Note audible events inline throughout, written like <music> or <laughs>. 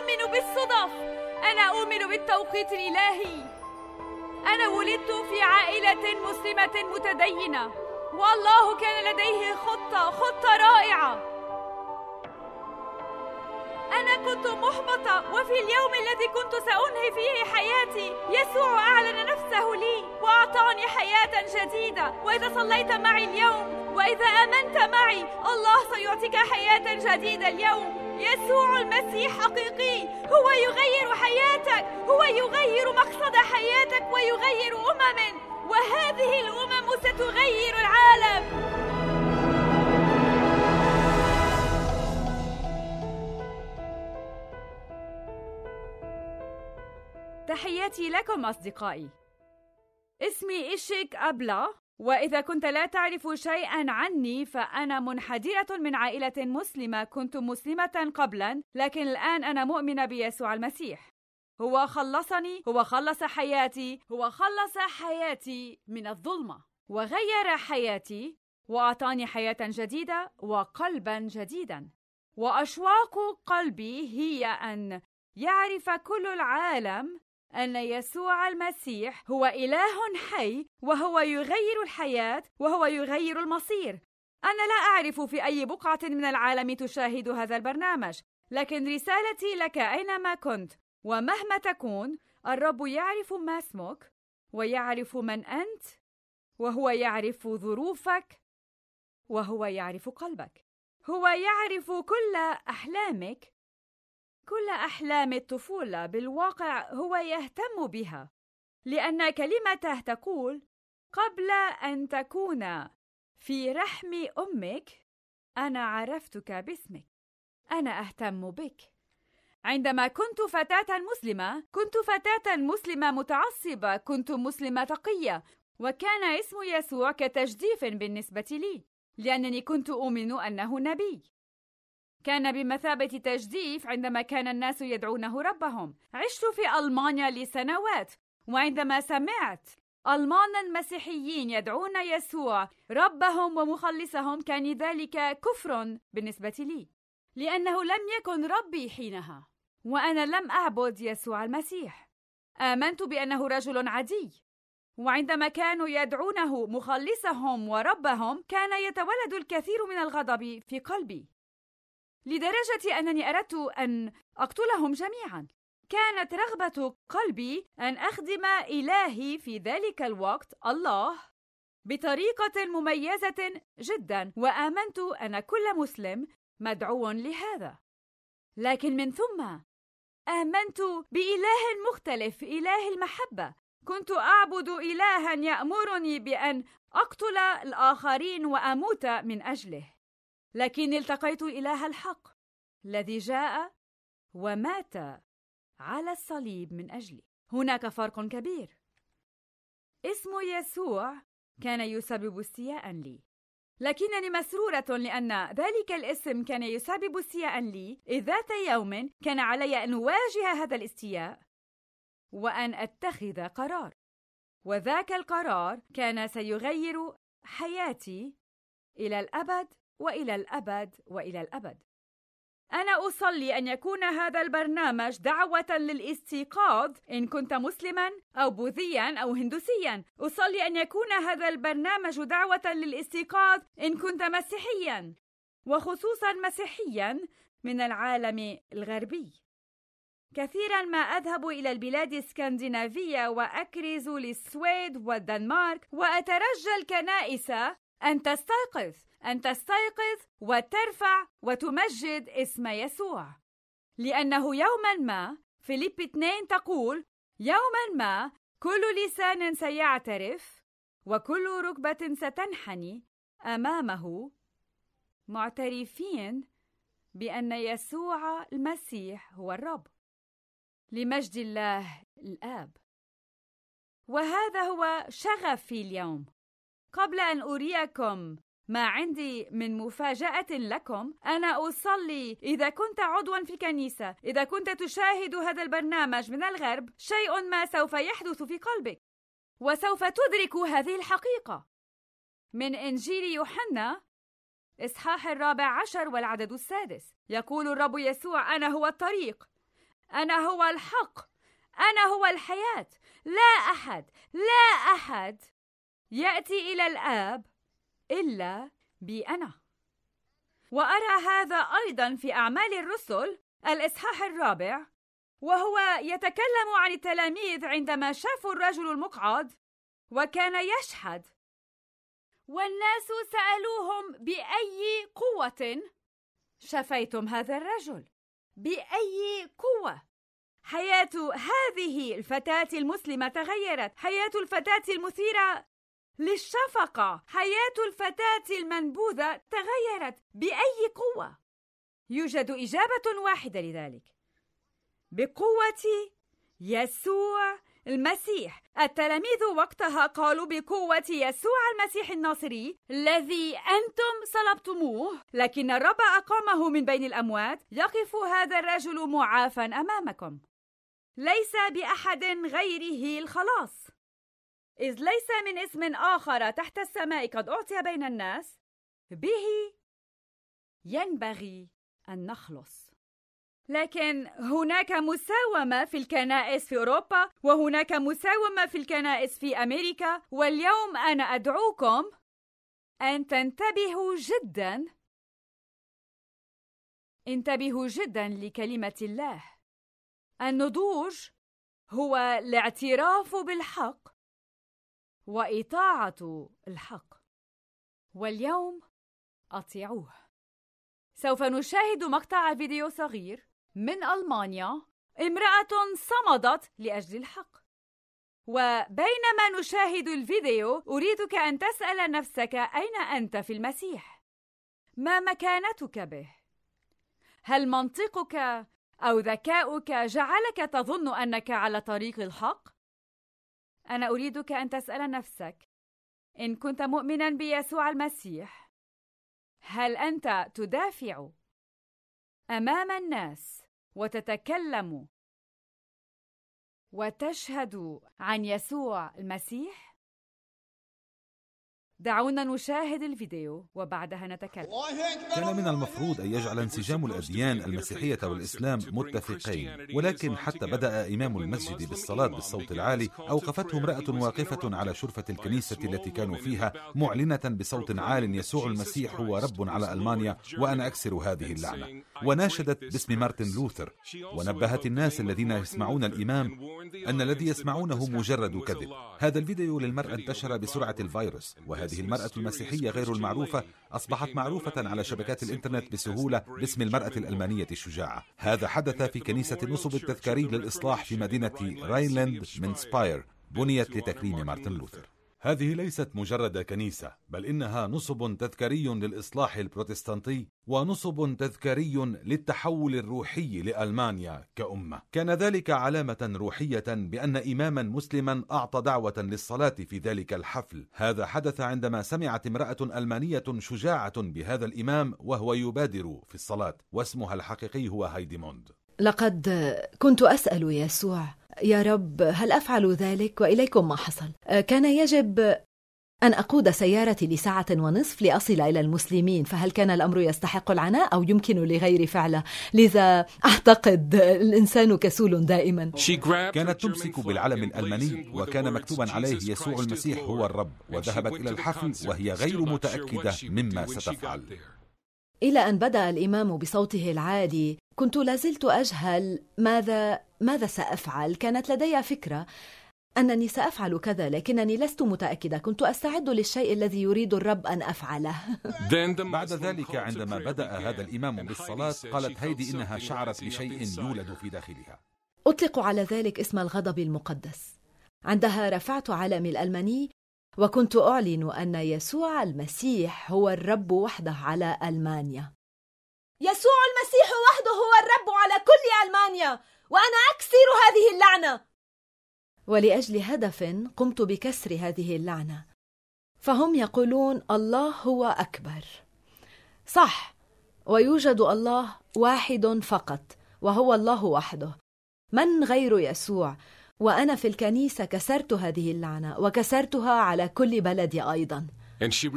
أؤمن بالصدف أنا أؤمن بالتوقيت الإلهي أنا ولدت في عائلة مسلمة متدينة والله كان لديه خطة خطة رائعة أنا كنت محبطة وفي اليوم الذي كنت سأنهي فيه حياتي يسوع أعلن نفسه لي وأعطاني حياة جديدة وإذا صليت معي اليوم وإذا آمنت معي الله سيعطيك حياة جديدة اليوم يسوع المسيح حقيقي هو يغير حياتك هو يغير مقصد حياتك ويغير أمم وهذه الأمم ستغير العالم تحياتي لكم أصدقائي اسمي إشيك أبلا واذا كنت لا تعرف شيئا عني فانا منحدره من عائله مسلمه كنت مسلمه قبلا لكن الان انا مؤمنه بيسوع المسيح هو خلصني هو خلص حياتي هو خلص حياتي من الظلمه وغير حياتي واعطاني حياه جديده وقلبا جديدا واشواق قلبي هي ان يعرف كل العالم أن يسوع المسيح هو إله حي وهو يغير الحياة وهو يغير المصير. أنا لا أعرف في أي بقعة من العالم تشاهد هذا البرنامج، لكن رسالتي لك أينما كنت ومهما تكون الرب يعرف ما اسمك ويعرف من أنت وهو يعرف ظروفك وهو يعرف قلبك. هو يعرف كل أحلامك كل أحلام الطفولة بالواقع هو يهتم بها لأن كلمته تقول قبل أن تكون في رحم أمك أنا عرفتك باسمك أنا أهتم بك عندما كنت فتاة مسلمة كنت فتاة مسلمة متعصبة كنت مسلمة تقية وكان اسم يسوع كتجديف بالنسبة لي لأنني كنت أؤمن أنه نبي كان بمثابة تجديف عندما كان الناس يدعونه ربهم. عشت في ألمانيا لسنوات، وعندما سمعت ألمانا المسيحيين يدعون يسوع ربهم ومخلصهم كان ذلك كفر بالنسبة لي، لأنه لم يكن ربي حينها، وأنا لم أعبد يسوع المسيح. آمنت بأنه رجل عادي، وعندما كانوا يدعونه مخلصهم وربهم كان يتولد الكثير من الغضب في قلبي لدرجة أنني أردت أن أقتلهم جميعا كانت رغبة قلبي أن أخدم إلهي في ذلك الوقت الله بطريقة مميزة جدا وآمنت أن كل مسلم مدعو لهذا لكن من ثم آمنت بإله مختلف إله المحبة كنت أعبد إلها يأمرني بأن أقتل الآخرين وأموت من أجله لكني التقيت إله الحق الذي جاء ومات على الصليب من أجلي هناك فرق كبير اسم يسوع كان يسبب استياء لي لكنني مسرورة لأن ذلك الاسم كان يسبب استياء لي إذ ذات يوم كان علي أن أواجه هذا الاستياء وأن أتخذ قرار وذاك القرار كان سيغير حياتي إلى الأبد والى الابد والى الابد أنا أصلي أن يكون هذا البرنامج دعوة للاستيقاظ إن كنت مسلما أو بوذيا أو هندوسيا، أصلي أن يكون هذا البرنامج دعوة للاستيقاظ إن كنت مسيحيا، وخصوصا مسيحيا من العالم الغربي. كثيرا ما أذهب إلى البلاد الاسكندنافية وأكرز للسويد والدنمارك وأترجى الكنائس أن تستيقظ أن تستيقظ وترفع وتمجد اسم يسوع لأنه يوما ما فيليب 2 تقول يوما ما كل لسان سيعترف وكل ركبة ستنحني أمامه معترفين بأن يسوع المسيح هو الرب لمجد الله الآب وهذا هو شغفي اليوم قبل أن أريكم ما عندي من مفاجأة لكم أنا أصلي إذا كنت عضوا في كنيسة إذا كنت تشاهد هذا البرنامج من الغرب شيء ما سوف يحدث في قلبك وسوف تدرك هذه الحقيقة من إنجيل يوحنا إصحاح الرابع عشر والعدد السادس يقول الرب يسوع أنا هو الطريق أنا هو الحق أنا هو الحياة لا أحد لا أحد يأتي إلى الآب إلا بي أنا وأرى هذا أيضا في أعمال الرسل الإصحاح الرابع وهو يتكلم عن التلاميذ عندما شافوا الرجل المقعد وكان يشحد والناس سألوهم بأي قوة شفيتم هذا الرجل بأي قوة حياة هذه الفتاة المسلمة تغيرت حياة الفتاة المثيرة للشفقة حياة الفتاة المنبوذة تغيرت بأي قوة يوجد إجابة واحدة لذلك بقوة يسوع المسيح التلاميذ وقتها قالوا بقوة يسوع المسيح الناصري الذي أنتم صلبتموه لكن الرب أقامه من بين الأموات يقف هذا الرجل معافى أمامكم ليس بأحد غيره الخلاص إذ ليس من اسم آخر تحت السماء قد أعطي بين الناس به ينبغي أن نخلص لكن هناك مساومة في الكنائس في أوروبا وهناك مساومة في الكنائس في أمريكا واليوم أنا أدعوكم أن تنتبهوا جدا انتبهوا جدا لكلمة الله النضوج هو الاعتراف بالحق وإطاعة الحق واليوم أطيعوه سوف نشاهد مقطع فيديو صغير من ألمانيا امرأة صمدت لأجل الحق وبينما نشاهد الفيديو أريدك أن تسأل نفسك أين أنت في المسيح؟ ما مكانتك به؟ هل منطقك أو ذكاؤك جعلك تظن أنك على طريق الحق؟ أنا أريدك أن تسأل نفسك إن كنت مؤمنا بيسوع المسيح هل أنت تدافع أمام الناس وتتكلم وتشهد عن يسوع المسيح؟ دعونا نشاهد الفيديو وبعدها نتكلم كان من المفروض أن يجعل انسجام الأديان المسيحية والإسلام متفقين ولكن حتى بدأ إمام المسجد بالصلاة بالصوت العالي أوقفته امرأة واقفة على شرفة الكنيسة التي كانوا فيها معلنة بصوت عال يسوع المسيح هو رب على ألمانيا وأنا أكسر هذه اللعنة وناشدت باسم مارتن لوثر ونبهت الناس الذين يسمعون الإمام أن الذي يسمعونه مجرد كذب هذا الفيديو للمرأة انتشر بسرعة الفيروس وهذا هذه المرأة المسيحية غير المعروفة أصبحت معروفة على شبكات الإنترنت بسهولة باسم المرأة الألمانية الشجاعة هذا حدث في كنيسة النصب التذكاري للإصلاح في مدينة راينلاند من سباير بنيت لتكريم مارتن لوثر هذه ليست مجرد كنيسة بل إنها نصب تذكاري للإصلاح البروتستانتي ونصب تذكاري للتحول الروحي لألمانيا كأمة كان ذلك علامة روحية بأن إماما مسلما أعطى دعوة للصلاة في ذلك الحفل هذا حدث عندما سمعت امرأة ألمانية شجاعة بهذا الإمام وهو يبادر في الصلاة واسمها الحقيقي هو هايديموند لقد كنت أسأل يسوع يا رب هل افعل ذلك واليكم ما حصل أه، كان يجب أن أقود سيارتي لساعة ونصف لأصل إلى المسلمين، فهل كان الأمر يستحق العناء أو يمكن لغير فعله؟ لذا أعتقد الإنسان كسول دائما. كانت تمسك بالعلم الألماني وكان مكتوبا عليه يسوع المسيح هو الرب، وذهبت إلى الحفل وهي غير متأكدة مما ستفعل. إلى أن بدأ الإمام بصوته العادي كنت لازلت أجهل ماذا ماذا سأفعل كانت لدي فكرة أنني سأفعل كذا لكنني لست متأكدة كنت أستعد للشيء الذي يريد الرب أن أفعله <laughs> بعد ذلك عندما بدأ هذا الإمام بالصلاة قالت هيدي إنها شعرت بشيء يولد في داخلها أطلق على ذلك اسم الغضب المقدس عندها رفعت علمي الألماني وكنت أعلن أن يسوع المسيح هو الرب وحده على ألمانيا يسوع المسيح وحده هو الرب على كل ألمانيا وأنا أكسر هذه اللعنة ولأجل هدف قمت بكسر هذه اللعنة فهم يقولون الله هو أكبر صح ويوجد الله واحد فقط وهو الله وحده من غير يسوع وأنا في الكنيسة كسرت هذه اللعنة وكسرتها على كل بلدي أيضا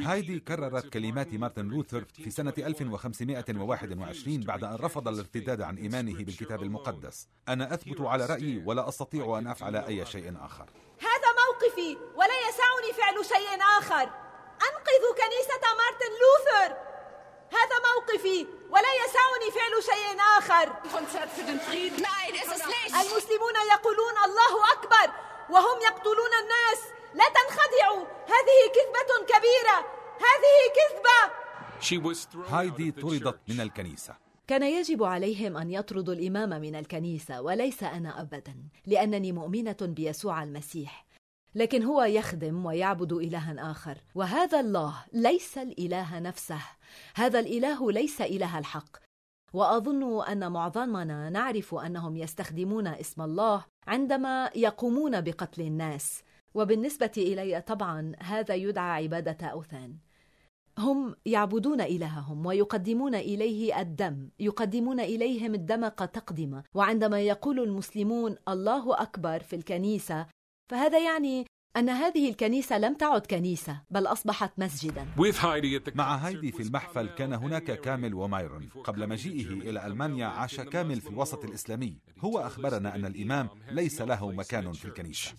هايدي كررت كلمات مارتن لوثر في سنة 1521 بعد أن رفض الارتداد عن إيمانه بالكتاب المقدس أنا أثبت على رأيي ولا أستطيع أن أفعل أي شيء آخر هذا موقفي ولا يسعني فعل شيء آخر أنقذوا كنيسة مارتن لوثر هذا موقفي ولا يسعني فعل شيء آخر المسلمون يقولون الله أكبر وهم يقتلون الناس لا تنخدعوا هذه كذبة كبيرة هذه كذبة هايدي طردت من الكنيسة كان يجب عليهم أن يطردوا الإمام من الكنيسة وليس أنا أبدا لأنني مؤمنة بيسوع المسيح لكن هو يخدم ويعبد الها اخر وهذا الله ليس الاله نفسه هذا الاله ليس اله الحق واظن ان معظمنا نعرف انهم يستخدمون اسم الله عندما يقومون بقتل الناس وبالنسبه الي طبعا هذا يدعى عباده اوثان هم يعبدون الههم ويقدمون اليه الدم يقدمون اليهم الدم كتقدمه وعندما يقول المسلمون الله اكبر في الكنيسه فهذا يعني أن هذه الكنيسة لم تعد كنيسة بل أصبحت مسجدا مع هايدي في المحفل كان هناك كامل ومايرون قبل مجيئه إلى ألمانيا عاش كامل في الوسط الإسلامي هو أخبرنا أن الإمام ليس له مكان في الكنيسة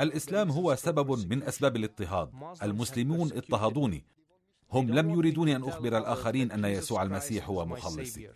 الإسلام هو سبب من أسباب الاضطهاد المسلمون اضطهدوني هم لم يريدوني أن أخبر الآخرين أن يسوع المسيح هو مخلصي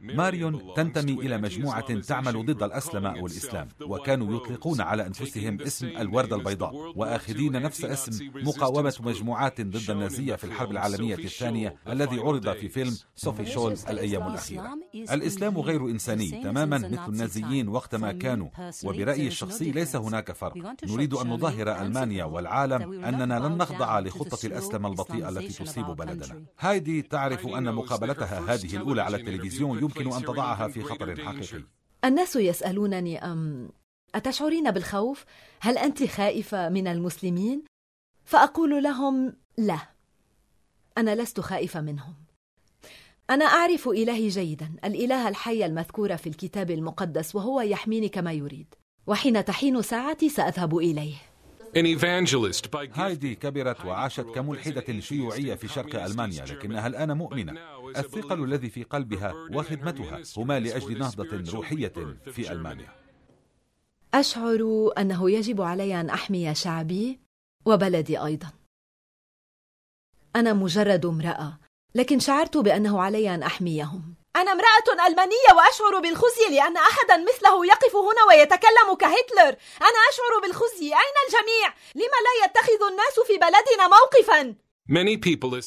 ماريون تنتمي إلى مجموعة تعمل ضد الأسلمة والإسلام وكانوا يطلقون على أنفسهم اسم الوردة البيضاء وآخذين نفس اسم مقاومة مجموعات ضد النازية في الحرب العالمية الثانية الذي عرض في فيلم صوفي شول الأيام الأخيرة الإسلام غير إنساني تماما مثل النازيين وقتما كانوا وبرأيي الشخصي ليس هناك فرق نريد أن نظاهر ألمانيا والعالم أننا لن نخضع لخطة الأسلمة البطيئة التي تصيب بلدنا هايدي تعرف أن مقابلتها هذه الأولى على التلفزيون يمكن أن تضعها في خطر حقيقي الناس يسألونني أم أتشعرين بالخوف؟ هل أنت خائفة من المسلمين؟ فأقول لهم لا أنا لست خائفة منهم أنا أعرف إلهي جيدا الإله الحي المذكور في الكتاب المقدس وهو يحميني كما يريد وحين تحين ساعتي سأذهب إليه هايدي كبرت وعاشت كملحدة شيوعية في شرق ألمانيا لكنها الآن مؤمنة الثقل الذي في قلبها وخدمتها هما لأجل نهضة روحية في ألمانيا أشعر أنه يجب علي أن أحمي شعبي وبلدي أيضا أنا مجرد امرأة لكن شعرت بأنه علي أن أحميهم أنا امرأة ألمانية وأشعر بالخزي لأن أحدا مثله يقف هنا ويتكلم كهتلر أنا أشعر بالخزي أين الجميع؟ لما لا يتخذ الناس في بلدنا موقفا؟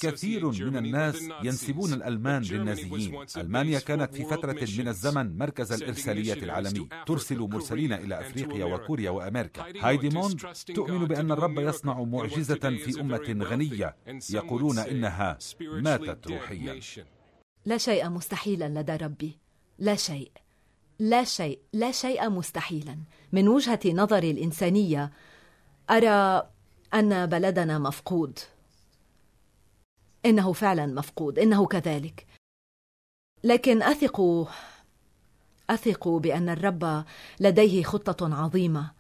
كثير من الناس ينسبون الألمان للنازيين ألمانيا كانت في فترة من الزمن مركز الإرسالية العالمي ترسل مرسلين إلى أفريقيا وكوريا وأمريكا هايدي موند تؤمن بأن الرب يصنع معجزة في أمة غنية يقولون إنها ماتت روحيا لا شيء مستحيلا لدى ربي لا شيء لا شيء لا شيء مستحيلا من وجهه نظري الانسانيه ارى ان بلدنا مفقود انه فعلا مفقود انه كذلك لكن اثق اثق بان الرب لديه خطه عظيمه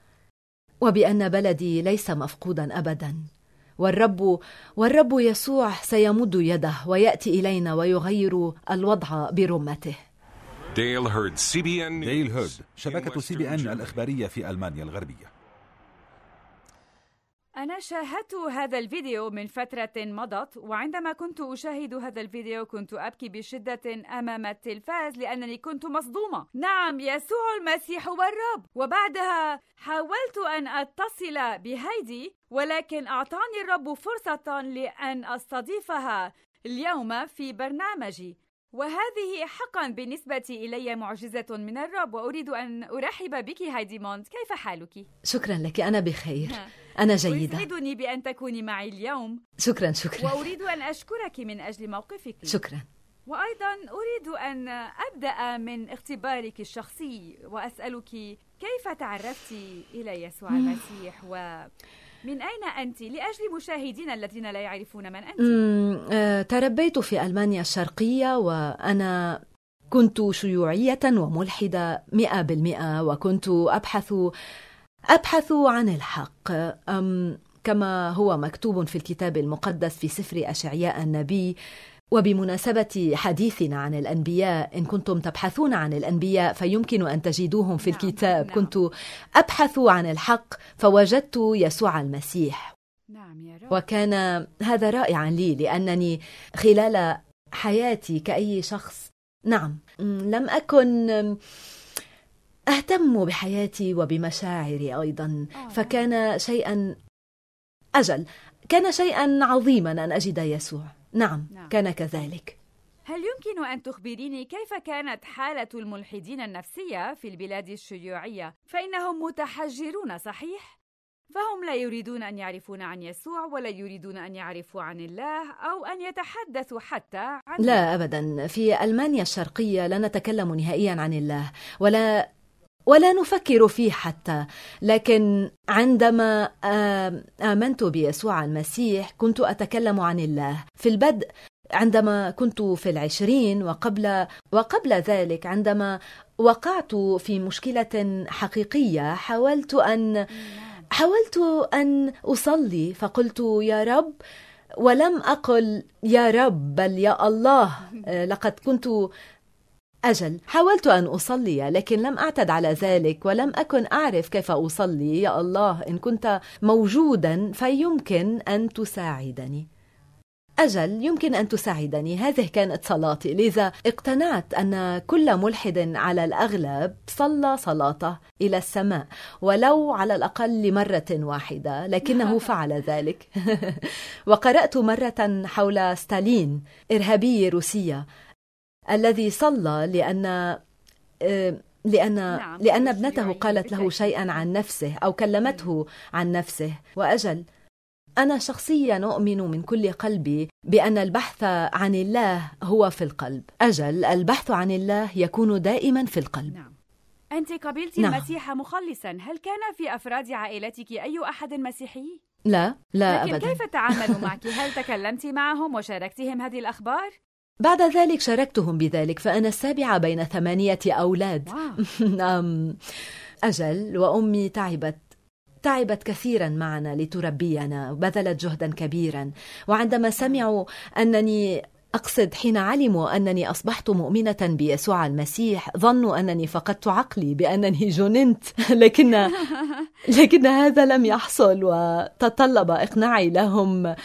وبان بلدي ليس مفقودا ابدا والرب والرب يسوع سيمد يده وياتي الينا ويغير الوضع برمته ديل هود شبكة سي بي ان الإخبارية في ألمانيا الغربية أنا شاهدت هذا الفيديو من فترة مضت وعندما كنت أشاهد هذا الفيديو كنت أبكي بشدة أمام التلفاز لأنني كنت مصدومة نعم يسوع المسيح هو الرب وبعدها حاولت أن أتصل بهيدي ولكن أعطاني الرب فرصة لأن أستضيفها اليوم في برنامجي وهذه حقا بالنسبة إلي معجزة من الرب وأريد أن أرحب بك هايدي مونت كيف حالك؟ شكرا لك أنا بخير أنا جيدة ويسعدني بأن تكوني معي اليوم شكرا شكرا وأريد أن أشكرك من أجل موقفك شكرا وأيضا أريد أن أبدأ من اختبارك الشخصي وأسألك كيف تعرفت إلى يسوع المسيح و من أين أنت؟ لأجل مشاهدينا الذين لا يعرفون من أنت آه، تربيت في ألمانيا الشرقية وأنا كنت شيوعية وملحدة مئة بالمئة وكنت أبحث أبحث عن الحق أم كما هو مكتوب في الكتاب المقدس في سفر أشعياء النبي وبمناسبة حديثنا عن الأنبياء إن كنتم تبحثون عن الأنبياء فيمكن أن تجدوهم في نعم، الكتاب نعم. كنت أبحث عن الحق فوجدت يسوع المسيح نعم يا رب. وكان هذا رائعا لي لأنني خلال حياتي كأي شخص نعم لم أكن أهتم بحياتي وبمشاعري أيضا آه. فكان شيئا أجل كان شيئا عظيما أن أجد يسوع نعم, نعم كان كذلك هل يمكن أن تخبريني كيف كانت حالة الملحدين النفسية في البلاد الشيوعية؟ فإنهم متحجرون صحيح؟ فهم لا يريدون أن يعرفون عن يسوع ولا يريدون أن يعرفوا عن الله أو أن يتحدثوا حتى عن لا أبدا في ألمانيا الشرقية لا نتكلم نهائيا عن الله ولا ولا نفكر فيه حتى لكن عندما امنت بيسوع المسيح كنت اتكلم عن الله في البدء عندما كنت في العشرين وقبل وقبل ذلك عندما وقعت في مشكله حقيقيه حاولت ان حاولت ان اصلي فقلت يا رب ولم اقل يا رب بل يا الله <laughs> لقد كنت أجل حاولت أن أصلي لكن لم أعتد على ذلك ولم أكن أعرف كيف أصلي يا الله إن كنت موجودا فيمكن أن تساعدني أجل يمكن أن تساعدني هذه كانت صلاتي لذا اقتنعت أن كل ملحد على الأغلب صلى صلاته إلى السماء ولو على الأقل لمرة واحدة لكنه <laughs> فعل ذلك <laughs> وقرأت مرة حول ستالين إرهابية روسية الذي صلى لأن آه، لأن نعم، لأن ابنته يعني؟ قالت له شيئا يعني؟ عن نفسه أو كلمته عن نفسه وأجل أنا شخصيا أؤمن من كل قلبي بأن البحث عن الله هو في القلب أجل البحث عن الله يكون دائما في القلب نعم. أنت قبلت نعم. المسيح مخلصا هل كان في أفراد عائلتك أي أحد مسيحي؟ لا لا لكن أبدا كيف تعاملوا <laughs> معك؟ هل تكلمت معهم وشاركتهم هذه الأخبار؟ بعد ذلك شاركتهم بذلك فأنا السابعة بين ثمانية أولاد <laughs> نعم أجل وأمي تعبت تعبت كثيرا معنا لتربينا بذلت جهدا كبيرا وعندما سمعوا أنني أقصد حين علموا أنني أصبحت مؤمنة بيسوع المسيح ظنوا أنني فقدت عقلي بأنني جننت <laughs> لكن <laughs> لكن هذا لم يحصل وتطلب إقناعي لهم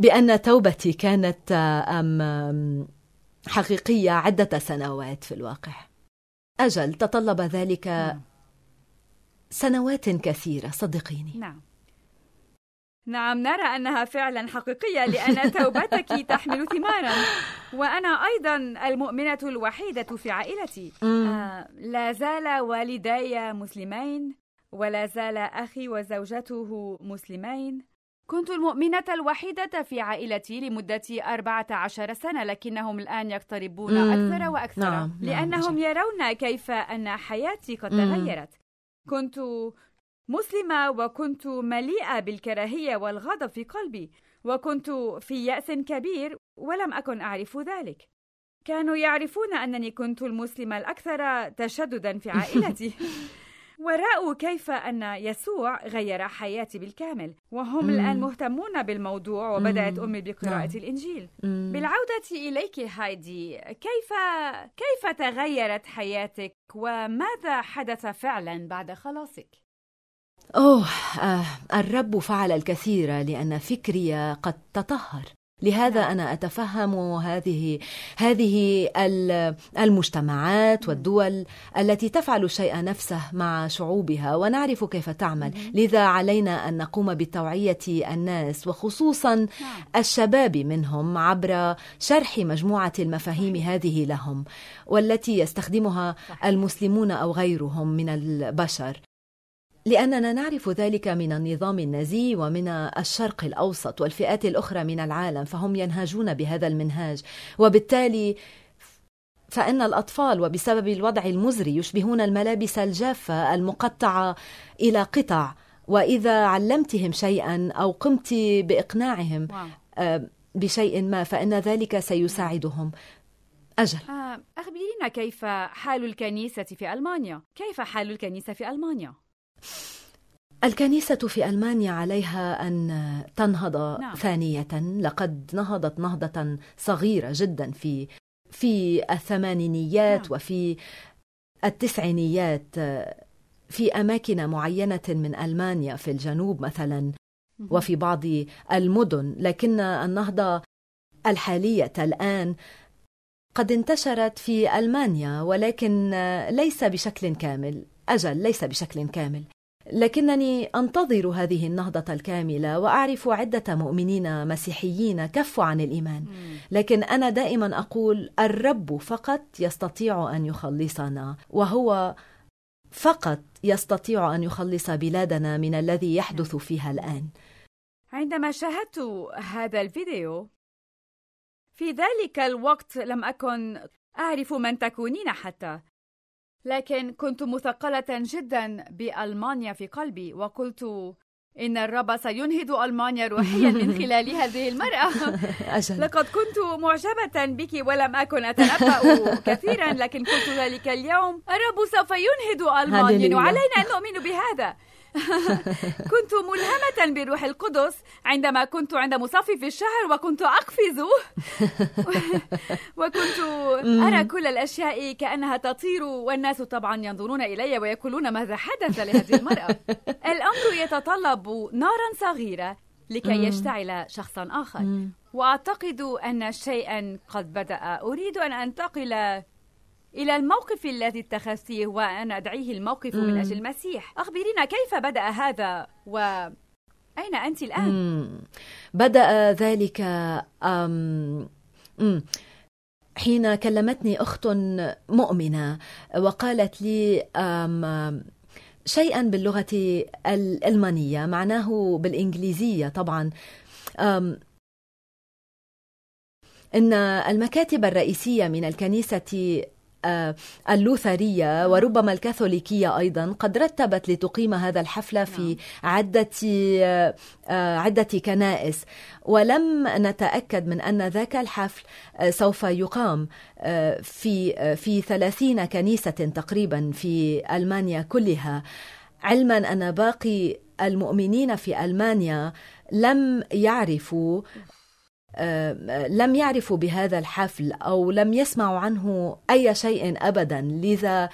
بأن توبتي كانت حقيقية عدة سنوات في الواقع أجل تطلب ذلك نعم. سنوات كثيرة صدقيني نعم نعم نرى أنها فعلا حقيقية لأن توبتك <laughs> تحمل ثمارا وأنا أيضا المؤمنة الوحيدة في عائلتي آه لا زال والداي مسلمين ولا زال أخي وزوجته مسلمين كنت المؤمنة الوحيدة في عائلتي لمدة 14 سنة لكنهم الآن يقتربون أكثر وأكثر نعم،, نعم. لأنهم نعم. يرون كيف أن حياتي قد تغيرت كنت مسلمة وكنت مليئة بالكراهية والغضب في قلبي وكنت في يأس كبير ولم أكن أعرف ذلك كانوا يعرفون أنني كنت المسلمة الأكثر تشددا في <laughs> عائلتي ورأوا كيف أن يسوع غير حياتي بالكامل وهم مم. الآن مهتمون بالموضوع وبدأت مم. أمي بقراءة نعم. الإنجيل مم. بالعودة إليك هايدي كيف كيف تغيرت حياتك وماذا حدث فعلا بعد خلاصك؟ أوه آه الرب فعل الكثير لأن فكري قد تطهر لهذا أنا أتفهم هذه هذه المجتمعات والدول التي تفعل الشيء نفسه مع شعوبها ونعرف كيف تعمل لذا علينا أن نقوم بتوعية الناس وخصوصا نعم. الشباب منهم عبر شرح مجموعة المفاهيم هذه لهم والتي يستخدمها المسلمون أو غيرهم من البشر لأننا نعرف ذلك من النظام النازي ومن الشرق الأوسط والفئات الأخرى من العالم فهم ينهجون بهذا المنهاج وبالتالي فإن الأطفال وبسبب الوضع المزري يشبهون الملابس الجافة المقطعة إلى قطع وإذا علمتهم شيئا أو قمت بإقناعهم آه، بشيء ما فإن ذلك سيساعدهم أجل آه، أخبرينا كيف حال الكنيسة في ألمانيا كيف حال الكنيسة في ألمانيا؟ الكنيسة في ألمانيا عليها أن تنهض نعم. ثانية لقد نهضت نهضة صغيرة جدا في في الثمانينيات نعم. وفي التسعينيات في أماكن معينة من ألمانيا في الجنوب مثلا وفي بعض المدن لكن النهضة الحالية الآن قد انتشرت في ألمانيا ولكن ليس بشكل كامل أجل ليس بشكل كامل لكنني أنتظر هذه النهضة الكاملة وأعرف عدة مؤمنين مسيحيين كفوا عن الإيمان لكن أنا دائما أقول الرب فقط يستطيع أن يخلصنا وهو فقط يستطيع أن يخلص بلادنا من الذي يحدث فيها الآن عندما شاهدت هذا الفيديو في ذلك الوقت لم أكن أعرف من تكونين حتى لكن كنت مثقلة جدا بألمانيا في قلبي وقلت إن الرب سينهض ألمانيا روحيا من <laughs> خلال هذه المرأة <laughs> أجل. لقد كنت معجبة بك ولم أكن أتنبأ <laughs> كثيرا لكن قلت ذلك اليوم الرب سوف ينهض ألمانيا وعلينا أن نؤمن بهذا <laughs> كنت ملهمة بروح القدس عندما كنت عند مصفف الشهر وكنت أقفز <laughs> وكنت أرى كل الأشياء كأنها تطير والناس طبعا ينظرون إلي ويقولون ماذا حدث لهذه المرأة <laughs> الأمر يتطلب نارا صغيرة لكي يشتعل شخصا آخر وأعتقد أن شيئا قد بدأ أريد أن أنتقل إلى الموقف الذي اتخذتيه وأنا أدعيه الموقف مم. من أجل المسيح أخبرينا كيف بدأ هذا و أين أنت الآن؟ مم. بدأ ذلك أم... مم. حين كلمتني أخت مؤمنة وقالت لي أم... شيئا باللغة الألمانية معناه بالإنجليزية طبعا أم... إن المكاتب الرئيسية من الكنيسة آه، اللوثرية وربما الكاثوليكية أيضا قد رتبت لتقيم هذا الحفل في نعم. عدة آه، آه، عدة كنائس ولم نتأكد من أن ذاك الحفل سوف يقام في في 30 كنيسة تقريبا في ألمانيا كلها علما أن باقي المؤمنين في ألمانيا لم يعرفوا آه، لم يعرفوا بهذا الحفل او لم يسمعوا عنه اي شيء ابدا لذا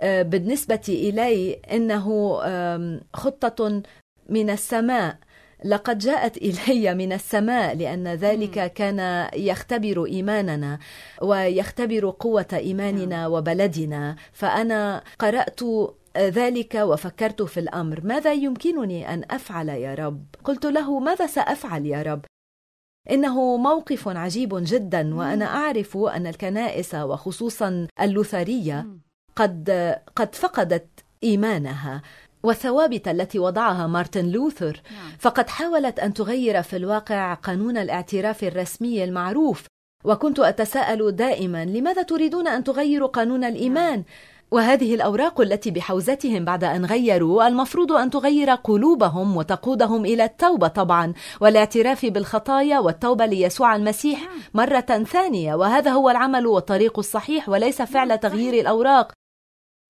آه، بالنسبه الي انه خطه من السماء لقد جاءت <laughs> الي من السماء لان ذلك كان يختبر ايماننا ويختبر قوه ايماننا نعم. وبلدنا فانا قرات آه، ذلك وفكرت في الامر ماذا يمكنني ان افعل يا رب قلت له ماذا سافعل يا رب إنه موقف عجيب جدا وأنا أعرف أن الكنائس وخصوصا اللوثرية قد قد فقدت إيمانها والثوابت التي وضعها مارتن لوثر نعم. فقد حاولت أن تغير في الواقع قانون الاعتراف الرسمي المعروف وكنت أتساءل دائما لماذا تريدون أن تغيروا قانون الإيمان؟ نعم. وهذه الأوراق التي بحوزتهم بعد أن غيروا المفروض أن تغير قلوبهم وتقودهم إلى التوبة طبعا والاعتراف بالخطايا والتوبة ليسوع المسيح مرة ثانية وهذا هو العمل والطريق الصحيح وليس فعل نعم، تغيير الأوراق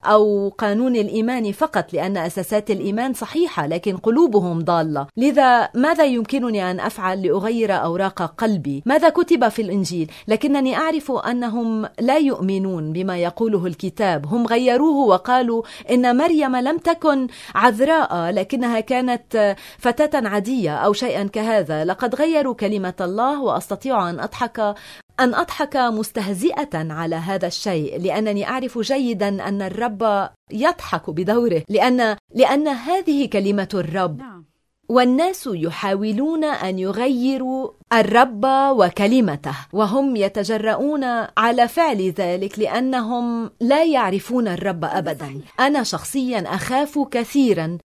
أو قانون الإيمان فقط لأن أساسات الإيمان صحيحة لكن قلوبهم ضالة لذا ماذا يمكنني أن أفعل لأغير أوراق قلبي ماذا كتب في الإنجيل لكنني أعرف أنهم لا يؤمنون بما يقوله الكتاب هم غيروه وقالوا إن مريم لم تكن عذراء لكنها كانت فتاة عادية أو شيئا كهذا لقد غيروا كلمة الله وأستطيع أن أضحك أن أضحك مستهزئة على هذا الشيء لأنني أعرف جيدا أن الرب يضحك بدوره لأن لأن هذه كلمة الرب نعم. والناس يحاولون أن يغيروا الرب وكلمته وهم يتجرؤون على فعل ذلك لأنهم لا يعرفون الرب أبدا أنا شخصيا أخاف كثيرا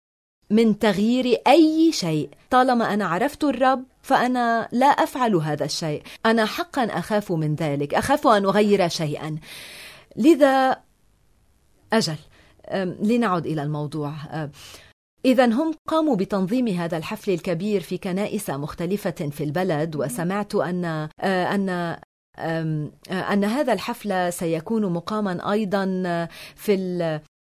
من تغيير أي شيء طالما أنا عرفت الرب فأنا لا أفعل هذا الشيء أنا حقا أخاف من ذلك أخاف أن أغير شيئا لذا أجل لنعد إلى الموضوع إذا هم قاموا بتنظيم هذا الحفل الكبير في كنائس مختلفة في البلد وسمعت أن أه، أن أه، أن هذا الحفل سيكون مقاما أيضا في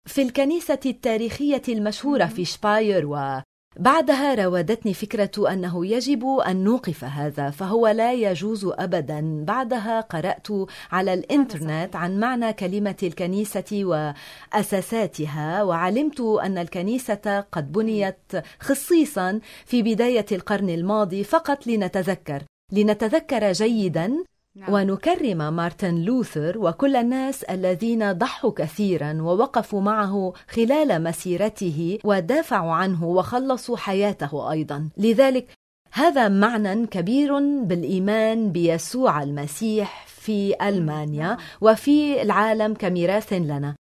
في الكنيسة التاريخية المشهورة في شباير و بعدها راودتني فكرة أنه يجب أن نوقف هذا فهو لا يجوز أبدا بعدها قرأت على الإنترنت عن معنى كلمة الكنيسة وأساساتها وعلمت أن الكنيسة قد بنيت خصيصا في بداية القرن الماضي فقط لنتذكر لنتذكر جيدا نعم. ونكرم مارتن لوثر وكل الناس الذين ضحوا كثيرا ووقفوا معه خلال مسيرته ودافعوا عنه وخلصوا حياته ايضا لذلك هذا معنى كبير بالايمان بيسوع المسيح في المانيا نعم. وفي العالم كميراث لنا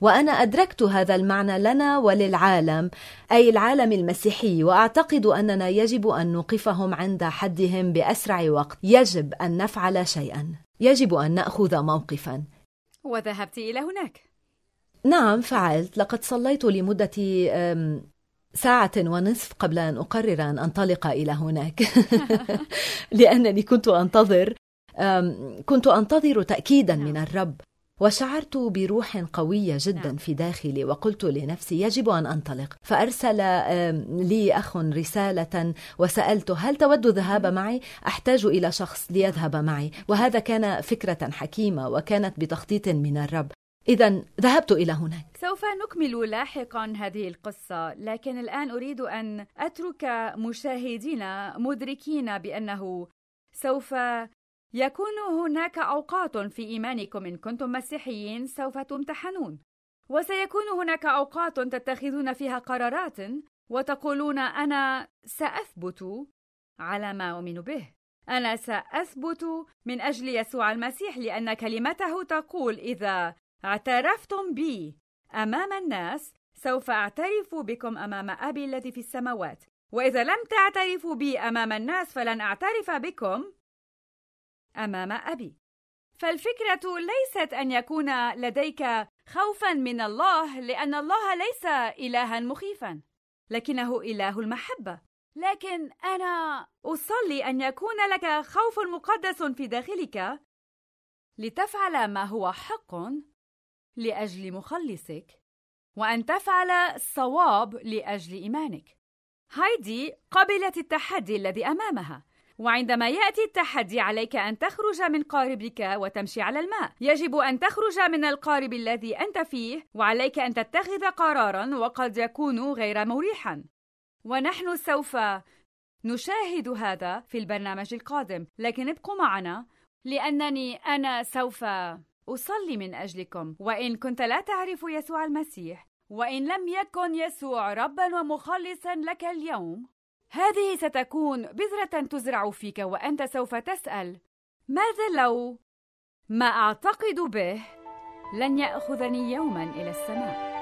وأنا أدركت هذا المعنى لنا وللعالم أي العالم المسيحي وأعتقد أننا يجب أن نوقفهم عند حدهم بأسرع وقت يجب أن نفعل شيئا يجب أن نأخذ موقفا وذهبت إلى هناك نعم فعلت لقد صليت لمدة ساعة ونصف قبل أن أقرر أن أنطلق إلى هناك <laughs> لأنني كنت أنتظر كنت أنتظر تأكيدا نعم. من الرب وشعرت بروح قوية جدا نعم. في داخلي وقلت لنفسي يجب أن أنطلق فأرسل لي أخ رسالة وسألته هل تود الذهاب معي؟ أحتاج إلى شخص ليذهب معي وهذا كان فكرة حكيمة وكانت بتخطيط من الرب إذا ذهبت إلى هناك سوف نكمل لاحقا هذه القصة لكن الآن أريد أن أترك مشاهدينا مدركين بأنه سوف يكون هناك أوقات في إيمانكم إن كنتم مسيحيين سوف تمتحنون وسيكون هناك أوقات تتخذون فيها قرارات وتقولون أنا سأثبت على ما أؤمن به أنا سأثبت من أجل يسوع المسيح لأن كلمته تقول إذا اعترفتم بي أمام الناس سوف أعترف بكم أمام أبي الذي في السماوات وإذا لم تعترفوا بي أمام الناس فلن أعترف بكم امام ابي فالفكره ليست ان يكون لديك خوفا من الله لان الله ليس الها مخيفا لكنه اله المحبه لكن انا اصلي ان يكون لك خوف مقدس في داخلك لتفعل ما هو حق لاجل مخلصك وان تفعل الصواب لاجل ايمانك هايدي قبلت التحدي الذي امامها وعندما يأتي التحدي عليك أن تخرج من قاربك وتمشي على الماء يجب أن تخرج من القارب الذي أنت فيه وعليك أن تتخذ قرارا وقد يكون غير مريحا ونحن سوف نشاهد هذا في البرنامج القادم لكن ابقوا معنا لأنني أنا سوف أصلي من أجلكم وإن كنت لا تعرف يسوع المسيح وإن لم يكن يسوع ربا ومخلصا لك اليوم هذه ستكون بذرة تزرع فيك وأنت سوف تسأل ماذا لو؟ ما أعتقد به لن يأخذني يوما إلى السماء